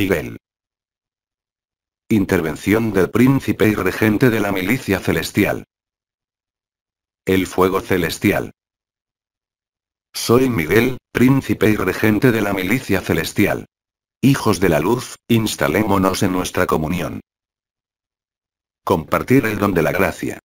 Miguel. Intervención del príncipe y regente de la milicia celestial. El fuego celestial. Soy Miguel, príncipe y regente de la milicia celestial. Hijos de la luz, instalémonos en nuestra comunión. Compartir el don de la gracia.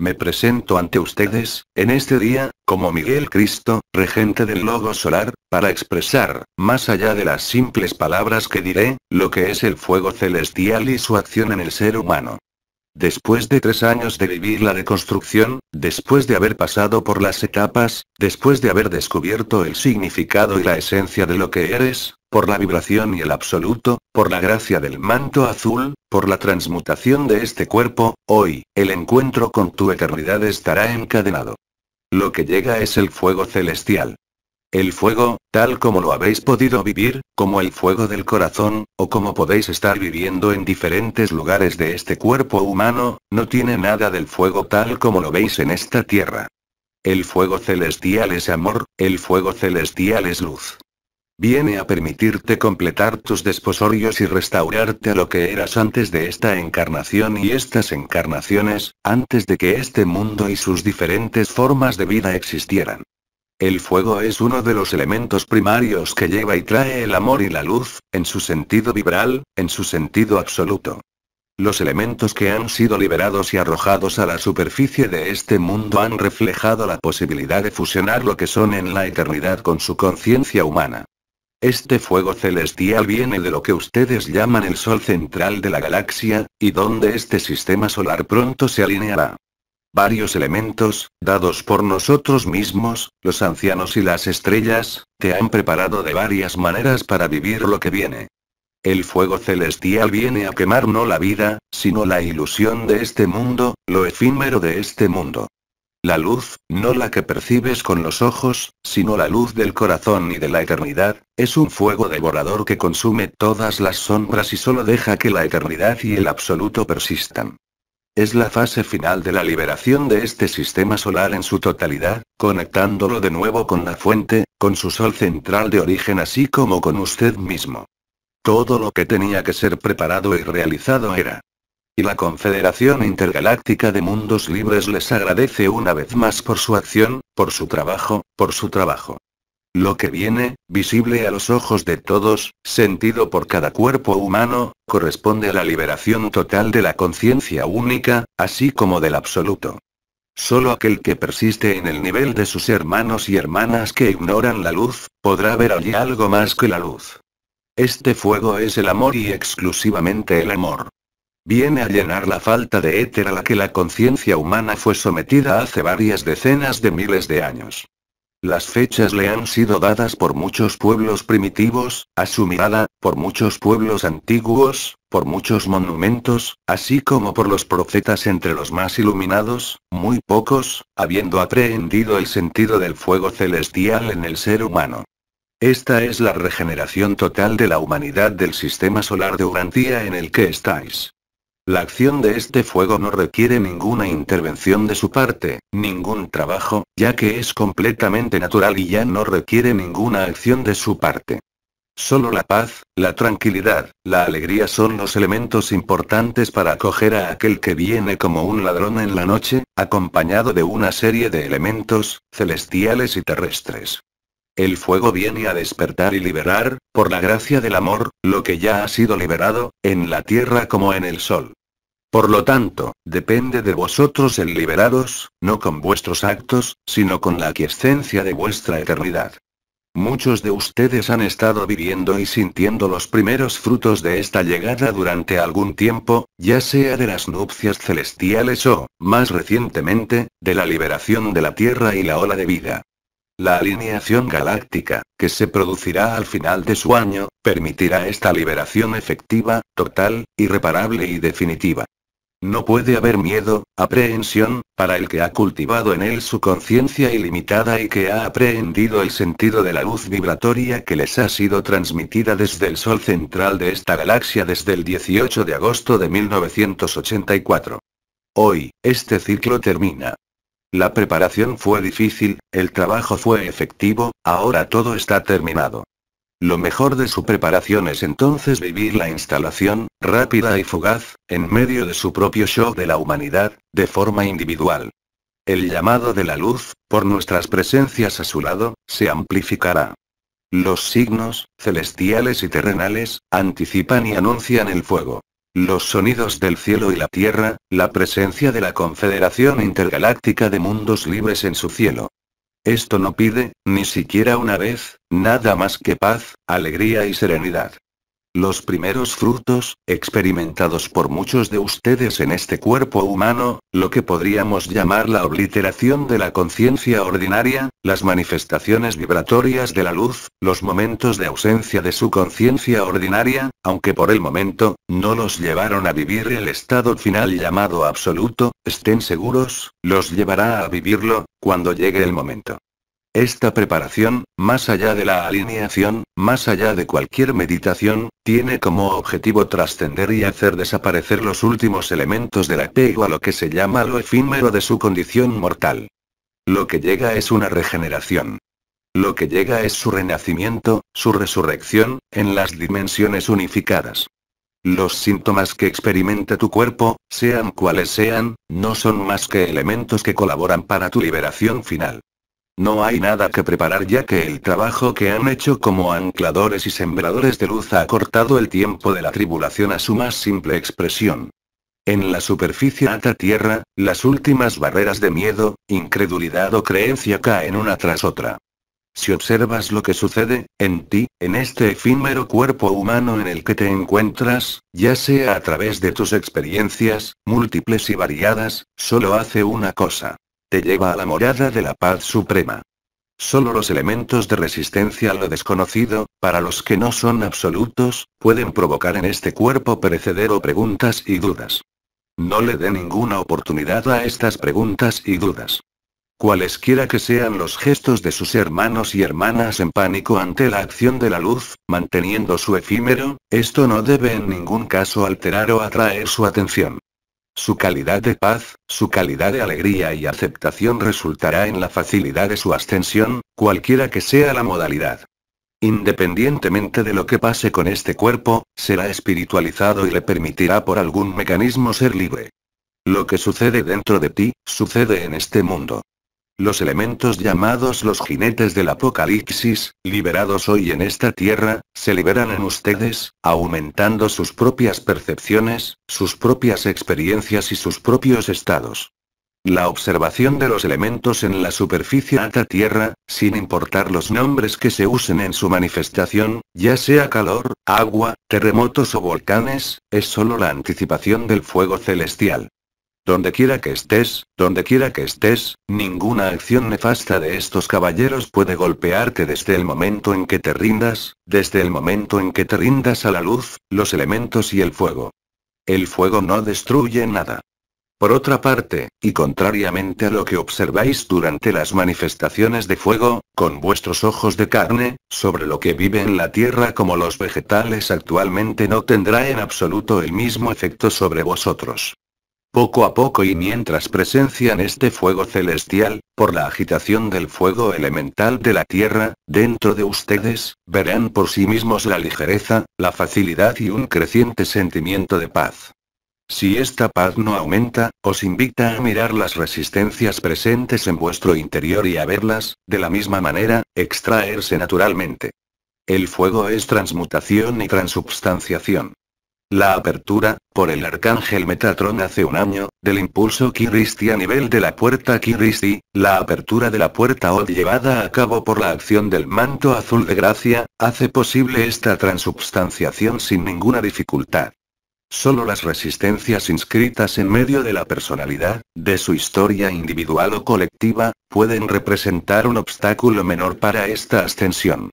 Me presento ante ustedes, en este día, como Miguel Cristo, regente del Logo Solar, para expresar, más allá de las simples palabras que diré, lo que es el fuego celestial y su acción en el ser humano. Después de tres años de vivir la reconstrucción, después de haber pasado por las etapas, después de haber descubierto el significado y la esencia de lo que eres, por la vibración y el absoluto, por la gracia del manto azul, por la transmutación de este cuerpo, hoy, el encuentro con tu eternidad estará encadenado. Lo que llega es el fuego celestial. El fuego, tal como lo habéis podido vivir, como el fuego del corazón, o como podéis estar viviendo en diferentes lugares de este cuerpo humano, no tiene nada del fuego tal como lo veis en esta tierra. El fuego celestial es amor, el fuego celestial es luz. Viene a permitirte completar tus desposorios y restaurarte a lo que eras antes de esta encarnación y estas encarnaciones, antes de que este mundo y sus diferentes formas de vida existieran. El fuego es uno de los elementos primarios que lleva y trae el amor y la luz, en su sentido vibral, en su sentido absoluto. Los elementos que han sido liberados y arrojados a la superficie de este mundo han reflejado la posibilidad de fusionar lo que son en la eternidad con su conciencia humana. Este fuego celestial viene de lo que ustedes llaman el Sol central de la galaxia, y donde este sistema solar pronto se alineará. Varios elementos, dados por nosotros mismos, los ancianos y las estrellas, te han preparado de varias maneras para vivir lo que viene. El fuego celestial viene a quemar no la vida, sino la ilusión de este mundo, lo efímero de este mundo. La luz, no la que percibes con los ojos, sino la luz del corazón y de la eternidad, es un fuego devorador que consume todas las sombras y solo deja que la eternidad y el absoluto persistan. Es la fase final de la liberación de este sistema solar en su totalidad, conectándolo de nuevo con la fuente, con su sol central de origen así como con usted mismo. Todo lo que tenía que ser preparado y realizado era y la Confederación Intergaláctica de Mundos Libres les agradece una vez más por su acción, por su trabajo, por su trabajo. Lo que viene, visible a los ojos de todos, sentido por cada cuerpo humano, corresponde a la liberación total de la conciencia única, así como del absoluto. Solo aquel que persiste en el nivel de sus hermanos y hermanas que ignoran la luz, podrá ver allí algo más que la luz. Este fuego es el amor y exclusivamente el amor viene a llenar la falta de éter a la que la conciencia humana fue sometida hace varias decenas de miles de años. Las fechas le han sido dadas por muchos pueblos primitivos, a su mirada, por muchos pueblos antiguos, por muchos monumentos, así como por los profetas entre los más iluminados, muy pocos, habiendo aprehendido el sentido del fuego celestial en el ser humano. Esta es la regeneración total de la humanidad del sistema solar de Urantía en el que estáis. La acción de este fuego no requiere ninguna intervención de su parte, ningún trabajo, ya que es completamente natural y ya no requiere ninguna acción de su parte. Solo la paz, la tranquilidad, la alegría son los elementos importantes para acoger a aquel que viene como un ladrón en la noche, acompañado de una serie de elementos, celestiales y terrestres. El fuego viene a despertar y liberar, por la gracia del amor, lo que ya ha sido liberado, en la tierra como en el sol. Por lo tanto, depende de vosotros el liberados, no con vuestros actos, sino con la aquiescencia de vuestra eternidad. Muchos de ustedes han estado viviendo y sintiendo los primeros frutos de esta llegada durante algún tiempo, ya sea de las nupcias celestiales o, más recientemente, de la liberación de la Tierra y la ola de vida. La alineación galáctica, que se producirá al final de su año, permitirá esta liberación efectiva, total, irreparable y definitiva. No puede haber miedo, aprehensión, para el que ha cultivado en él su conciencia ilimitada y que ha aprehendido el sentido de la luz vibratoria que les ha sido transmitida desde el Sol central de esta galaxia desde el 18 de agosto de 1984. Hoy, este ciclo termina. La preparación fue difícil, el trabajo fue efectivo, ahora todo está terminado. Lo mejor de su preparación es entonces vivir la instalación, rápida y fugaz, en medio de su propio show de la humanidad, de forma individual. El llamado de la luz, por nuestras presencias a su lado, se amplificará. Los signos, celestiales y terrenales, anticipan y anuncian el fuego. Los sonidos del cielo y la tierra, la presencia de la Confederación Intergaláctica de Mundos Libres en su cielo. Esto no pide, ni siquiera una vez, nada más que paz, alegría y serenidad. Los primeros frutos, experimentados por muchos de ustedes en este cuerpo humano, lo que podríamos llamar la obliteración de la conciencia ordinaria, las manifestaciones vibratorias de la luz, los momentos de ausencia de su conciencia ordinaria, aunque por el momento, no los llevaron a vivir el estado final llamado absoluto, estén seguros, los llevará a vivirlo, cuando llegue el momento. Esta preparación, más allá de la alineación, más allá de cualquier meditación, tiene como objetivo trascender y hacer desaparecer los últimos elementos del apego a lo que se llama lo efímero de su condición mortal. Lo que llega es una regeneración. Lo que llega es su renacimiento, su resurrección, en las dimensiones unificadas. Los síntomas que experimenta tu cuerpo, sean cuales sean, no son más que elementos que colaboran para tu liberación final. No hay nada que preparar ya que el trabajo que han hecho como ancladores y sembradores de luz ha cortado el tiempo de la tribulación a su más simple expresión. En la superficie ata tierra, las últimas barreras de miedo, incredulidad o creencia caen una tras otra. Si observas lo que sucede, en ti, en este efímero cuerpo humano en el que te encuentras, ya sea a través de tus experiencias, múltiples y variadas, solo hace una cosa, te lleva a la morada de la paz suprema. Solo los elementos de resistencia a lo desconocido, para los que no son absolutos, pueden provocar en este cuerpo perecedero preguntas y dudas. No le dé ninguna oportunidad a estas preguntas y dudas. Cualesquiera que sean los gestos de sus hermanos y hermanas en pánico ante la acción de la luz, manteniendo su efímero, esto no debe en ningún caso alterar o atraer su atención. Su calidad de paz, su calidad de alegría y aceptación resultará en la facilidad de su ascensión, cualquiera que sea la modalidad. Independientemente de lo que pase con este cuerpo, será espiritualizado y le permitirá por algún mecanismo ser libre. Lo que sucede dentro de ti, sucede en este mundo. Los elementos llamados los jinetes del apocalipsis, liberados hoy en esta tierra, se liberan en ustedes, aumentando sus propias percepciones, sus propias experiencias y sus propios estados. La observación de los elementos en la superficie alta tierra, sin importar los nombres que se usen en su manifestación, ya sea calor, agua, terremotos o volcanes, es solo la anticipación del fuego celestial. Donde quiera que estés, donde quiera que estés, ninguna acción nefasta de estos caballeros puede golpearte desde el momento en que te rindas, desde el momento en que te rindas a la luz, los elementos y el fuego. El fuego no destruye nada. Por otra parte, y contrariamente a lo que observáis durante las manifestaciones de fuego, con vuestros ojos de carne, sobre lo que vive en la tierra como los vegetales actualmente no tendrá en absoluto el mismo efecto sobre vosotros. Poco a poco y mientras presencian este fuego celestial, por la agitación del fuego elemental de la tierra, dentro de ustedes, verán por sí mismos la ligereza, la facilidad y un creciente sentimiento de paz. Si esta paz no aumenta, os invita a mirar las resistencias presentes en vuestro interior y a verlas, de la misma manera, extraerse naturalmente. El fuego es transmutación y transubstanciación. La apertura, por el arcángel Metatron hace un año, del impulso Kiristi a nivel de la puerta Kiristi, la apertura de la puerta Od llevada a cabo por la acción del manto azul de gracia, hace posible esta transubstanciación sin ninguna dificultad. Solo las resistencias inscritas en medio de la personalidad, de su historia individual o colectiva, pueden representar un obstáculo menor para esta ascensión.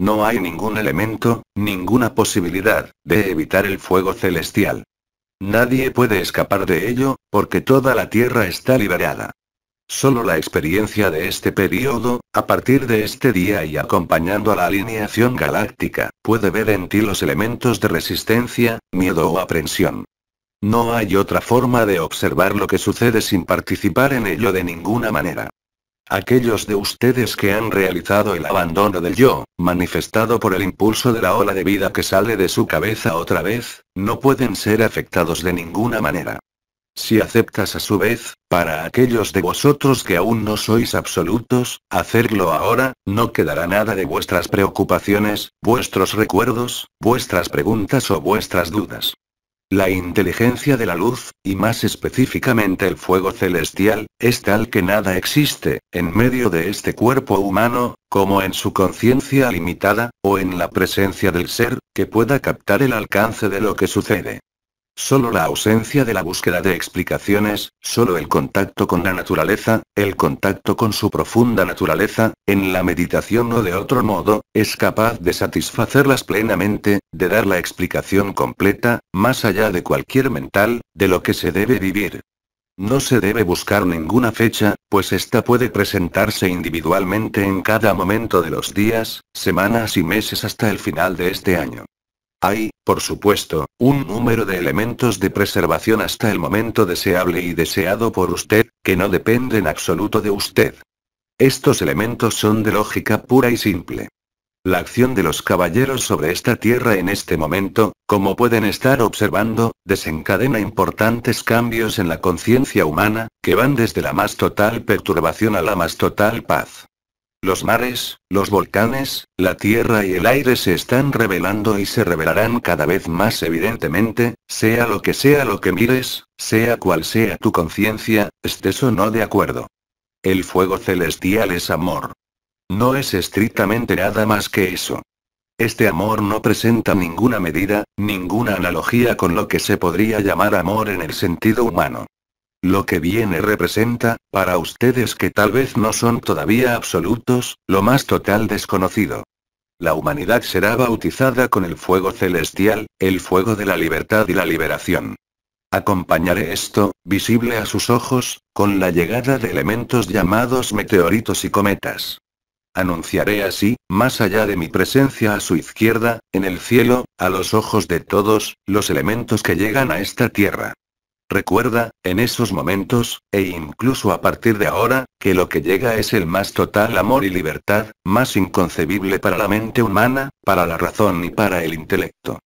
No hay ningún elemento, ninguna posibilidad, de evitar el fuego celestial. Nadie puede escapar de ello, porque toda la Tierra está liberada. Solo la experiencia de este periodo, a partir de este día y acompañando a la alineación galáctica, puede ver en ti los elementos de resistencia, miedo o aprensión. No hay otra forma de observar lo que sucede sin participar en ello de ninguna manera. Aquellos de ustedes que han realizado el abandono del yo, manifestado por el impulso de la ola de vida que sale de su cabeza otra vez, no pueden ser afectados de ninguna manera. Si aceptas a su vez, para aquellos de vosotros que aún no sois absolutos, hacerlo ahora, no quedará nada de vuestras preocupaciones, vuestros recuerdos, vuestras preguntas o vuestras dudas. La inteligencia de la luz, y más específicamente el fuego celestial, es tal que nada existe, en medio de este cuerpo humano, como en su conciencia limitada, o en la presencia del ser, que pueda captar el alcance de lo que sucede. Solo la ausencia de la búsqueda de explicaciones, solo el contacto con la naturaleza, el contacto con su profunda naturaleza, en la meditación o de otro modo, es capaz de satisfacerlas plenamente, de dar la explicación completa, más allá de cualquier mental, de lo que se debe vivir. No se debe buscar ninguna fecha, pues ésta puede presentarse individualmente en cada momento de los días, semanas y meses hasta el final de este año. Hay, por supuesto, un número de elementos de preservación hasta el momento deseable y deseado por usted, que no dependen absoluto de usted. Estos elementos son de lógica pura y simple. La acción de los caballeros sobre esta tierra en este momento, como pueden estar observando, desencadena importantes cambios en la conciencia humana, que van desde la más total perturbación a la más total paz. Los mares, los volcanes, la tierra y el aire se están revelando y se revelarán cada vez más evidentemente, sea lo que sea lo que mires, sea cual sea tu conciencia, estés o no de acuerdo. El fuego celestial es amor. No es estrictamente nada más que eso. Este amor no presenta ninguna medida, ninguna analogía con lo que se podría llamar amor en el sentido humano. Lo que viene representa, para ustedes que tal vez no son todavía absolutos, lo más total desconocido. La humanidad será bautizada con el fuego celestial, el fuego de la libertad y la liberación. Acompañaré esto, visible a sus ojos, con la llegada de elementos llamados meteoritos y cometas. Anunciaré así, más allá de mi presencia a su izquierda, en el cielo, a los ojos de todos, los elementos que llegan a esta tierra. Recuerda, en esos momentos, e incluso a partir de ahora, que lo que llega es el más total amor y libertad, más inconcebible para la mente humana, para la razón y para el intelecto.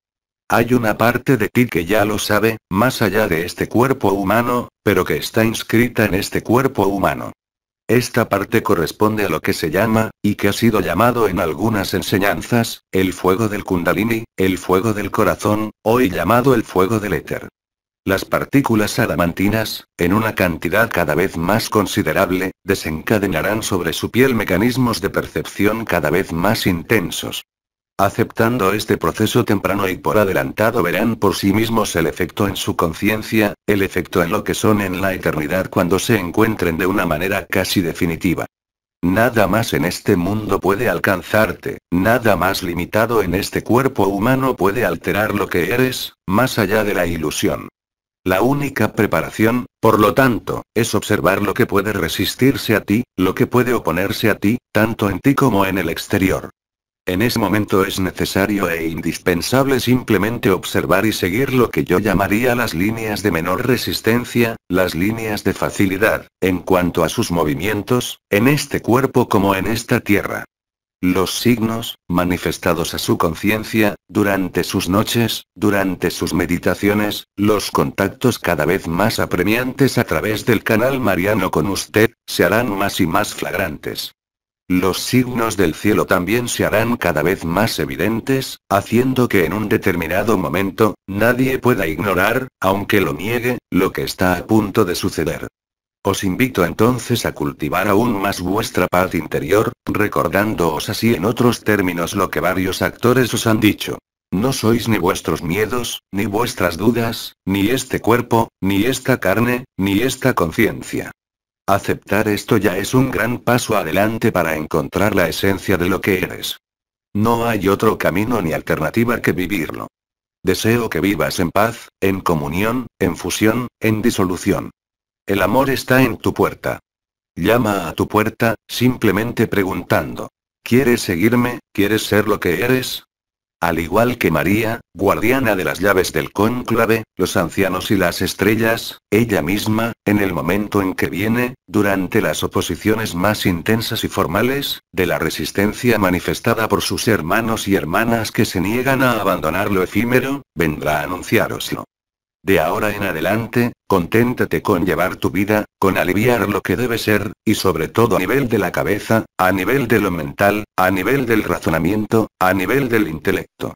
Hay una parte de ti que ya lo sabe, más allá de este cuerpo humano, pero que está inscrita en este cuerpo humano. Esta parte corresponde a lo que se llama, y que ha sido llamado en algunas enseñanzas, el fuego del kundalini, el fuego del corazón, hoy llamado el fuego del éter. Las partículas adamantinas, en una cantidad cada vez más considerable, desencadenarán sobre su piel mecanismos de percepción cada vez más intensos. Aceptando este proceso temprano y por adelantado verán por sí mismos el efecto en su conciencia, el efecto en lo que son en la eternidad cuando se encuentren de una manera casi definitiva. Nada más en este mundo puede alcanzarte, nada más limitado en este cuerpo humano puede alterar lo que eres, más allá de la ilusión. La única preparación, por lo tanto, es observar lo que puede resistirse a ti, lo que puede oponerse a ti, tanto en ti como en el exterior. En ese momento es necesario e indispensable simplemente observar y seguir lo que yo llamaría las líneas de menor resistencia, las líneas de facilidad, en cuanto a sus movimientos, en este cuerpo como en esta tierra. Los signos, manifestados a su conciencia, durante sus noches, durante sus meditaciones, los contactos cada vez más apremiantes a través del canal mariano con usted, se harán más y más flagrantes. Los signos del cielo también se harán cada vez más evidentes, haciendo que en un determinado momento, nadie pueda ignorar, aunque lo niegue, lo que está a punto de suceder. Os invito entonces a cultivar aún más vuestra paz interior, recordándoos así en otros términos lo que varios actores os han dicho. No sois ni vuestros miedos, ni vuestras dudas, ni este cuerpo, ni esta carne, ni esta conciencia. Aceptar esto ya es un gran paso adelante para encontrar la esencia de lo que eres. No hay otro camino ni alternativa que vivirlo. Deseo que vivas en paz, en comunión, en fusión, en disolución. El amor está en tu puerta. Llama a tu puerta, simplemente preguntando. ¿Quieres seguirme? ¿Quieres ser lo que eres? Al igual que María, guardiana de las llaves del cónclave, los ancianos y las estrellas, ella misma, en el momento en que viene, durante las oposiciones más intensas y formales, de la resistencia manifestada por sus hermanos y hermanas que se niegan a abandonar lo efímero, vendrá a anunciároslo. De ahora en adelante, Conténtate con llevar tu vida, con aliviar lo que debe ser, y sobre todo a nivel de la cabeza, a nivel de lo mental, a nivel del razonamiento, a nivel del intelecto.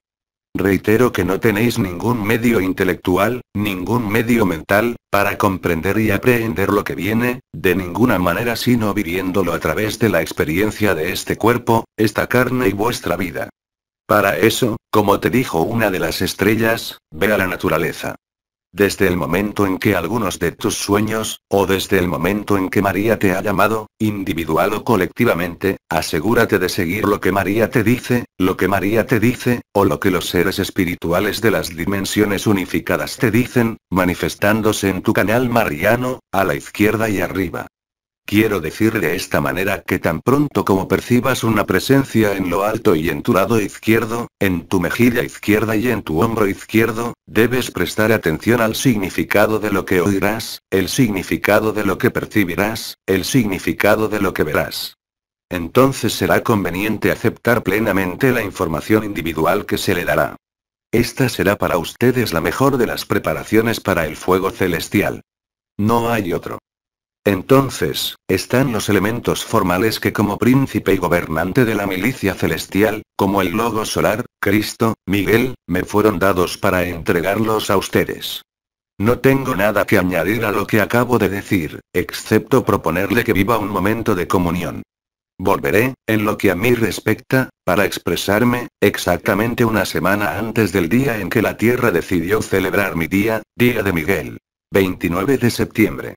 Reitero que no tenéis ningún medio intelectual, ningún medio mental, para comprender y aprehender lo que viene, de ninguna manera sino viviéndolo a través de la experiencia de este cuerpo, esta carne y vuestra vida. Para eso, como te dijo una de las estrellas, ve a la naturaleza. Desde el momento en que algunos de tus sueños, o desde el momento en que María te ha llamado, individual o colectivamente, asegúrate de seguir lo que María te dice, lo que María te dice, o lo que los seres espirituales de las dimensiones unificadas te dicen, manifestándose en tu canal mariano, a la izquierda y arriba. Quiero decir de esta manera que tan pronto como percibas una presencia en lo alto y en tu lado izquierdo, en tu mejilla izquierda y en tu hombro izquierdo, debes prestar atención al significado de lo que oirás, el significado de lo que percibirás, el significado de lo que verás. Entonces será conveniente aceptar plenamente la información individual que se le dará. Esta será para ustedes la mejor de las preparaciones para el fuego celestial. No hay otro. Entonces, están los elementos formales que como príncipe y gobernante de la milicia celestial, como el logo solar, Cristo, Miguel, me fueron dados para entregarlos a ustedes. No tengo nada que añadir a lo que acabo de decir, excepto proponerle que viva un momento de comunión. Volveré, en lo que a mí respecta, para expresarme, exactamente una semana antes del día en que la Tierra decidió celebrar mi día, Día de Miguel. 29 de septiembre.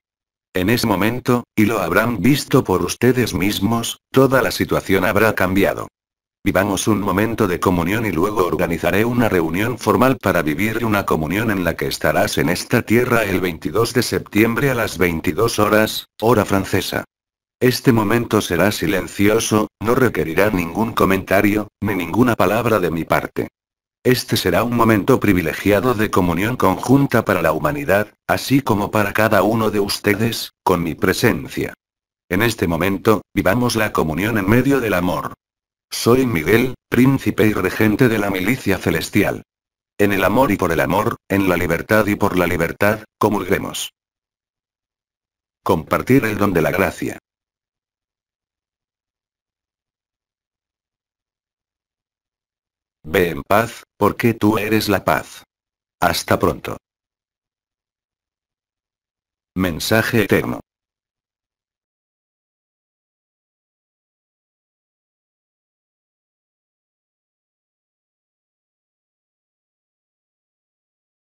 En ese momento, y lo habrán visto por ustedes mismos, toda la situación habrá cambiado. Vivamos un momento de comunión y luego organizaré una reunión formal para vivir una comunión en la que estarás en esta tierra el 22 de septiembre a las 22 horas, hora francesa. Este momento será silencioso, no requerirá ningún comentario, ni ninguna palabra de mi parte. Este será un momento privilegiado de comunión conjunta para la humanidad, así como para cada uno de ustedes, con mi presencia. En este momento, vivamos la comunión en medio del amor. Soy Miguel, príncipe y regente de la milicia celestial. En el amor y por el amor, en la libertad y por la libertad, comulguemos. Compartir el don de la gracia. Ve en paz, porque tú eres la paz. Hasta pronto. Mensaje eterno.